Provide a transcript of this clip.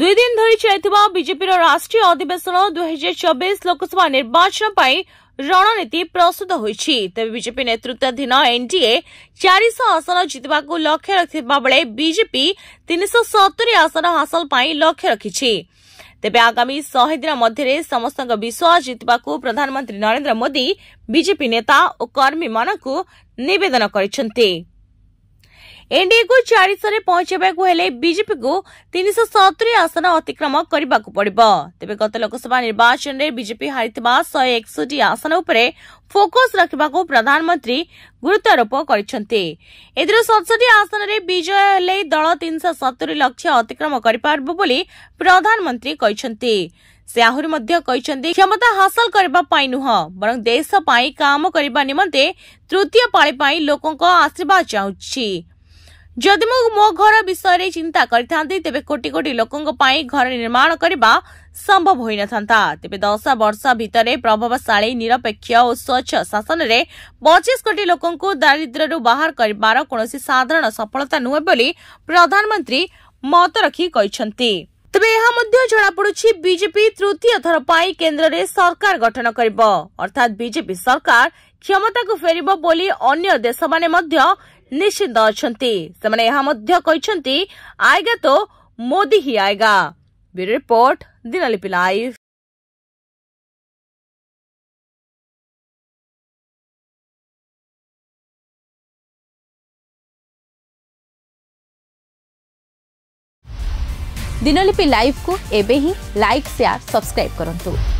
ଦୁଇ ଦିନ ଧରି ଚାଲିଥିବା ବିଜେପିର ରାଷ୍ଟ୍ରୀୟ ଅଧିବେଶନ ଦୁଇହଜାର ଚବିଶ ଲୋକସଭା ନିର୍ବାଚନ ପାଇଁ ରଣନୀତି ପ୍ରସ୍ତୁତ ହୋଇଛି ତେବେ ବିଜେପି ନେତୃତ୍ୱାଧୀନ ଏନ୍ଡିଏ ଚାରିଶହ ଆସନ ଜିତିବାକୁ ଲକ୍ଷ୍ୟ ରଖିଥିବା ବେଳେ ବିଜେପି ତିନିଶହ ସତୁରି ଆସନ ହାସଲ ପାଇଁ ଲକ୍ଷ୍ୟ ରଖିଛି ତେବେ ଆଗାମୀ ଶହେ ଦିନ ମଧ୍ୟରେ ସମସ୍ତଙ୍କ ବିଶ୍ୱାସ ଜିତିବାକୁ ପ୍ରଧାନମନ୍ତ୍ରୀ ନରେନ୍ଦ୍ର ମୋଦି ବିଜେପି ନେତା ଓ କର୍ମୀମାନଙ୍କୁ ନିବେଦନ କରିଛନ୍ତି एएको चारिश पहुवा विजेपिको न्स सतुरी आसन अतिक्रम पर्व त विजेपि हारिस शसठी आसन उप फोकस र प्रधानमन्त्री गुरुतारोप गरि आसन विजय दल तिनश सतरी लक्ष्य अतिक्रम गरिप्रमन्त्री क्षमता हासल नुह वरं देश निमते तृतीय आशीर्वाद चाहे मो घर विषयले चिन्ता गरिे कोटि कोटि लोक घर निर्माण सम्भव हुन तस वर्ष भाइ निरपेक्ष स्वच्छ शासनले पचिश को लोक दारिद्रहरू बाह्र साधारण सफलता नुहे प्रधानमन्त्री मत र ତେବେ ଏହା ମଧ୍ୟ ଜଣାପଡୁଛି ବିଜେପି ତୃତୀୟ ଥର ପାଇଁ କେନ୍ଦ୍ରରେ ସରକାର ଗଠନ କରିବ ଅର୍ଥାତ୍ ବିଜେପି ସରକାର କ୍ଷମତାକୁ ଫେରିବ ବୋଲି ଅନ୍ୟ ଦେଶମାନେ ମଧ୍ୟ ନିଶ୍ଚିତ ଅଛନ୍ତି ସେମାନେ ଏହା ମଧ୍ୟ କହିଛନ୍ତି ଆଏଗା ତ ମୋଦି ହିଁ ଆଏଗା bureau report Dinalipi live Dinalipi live को एवं ही लाइक सेयार सब्सक्राइब करूँ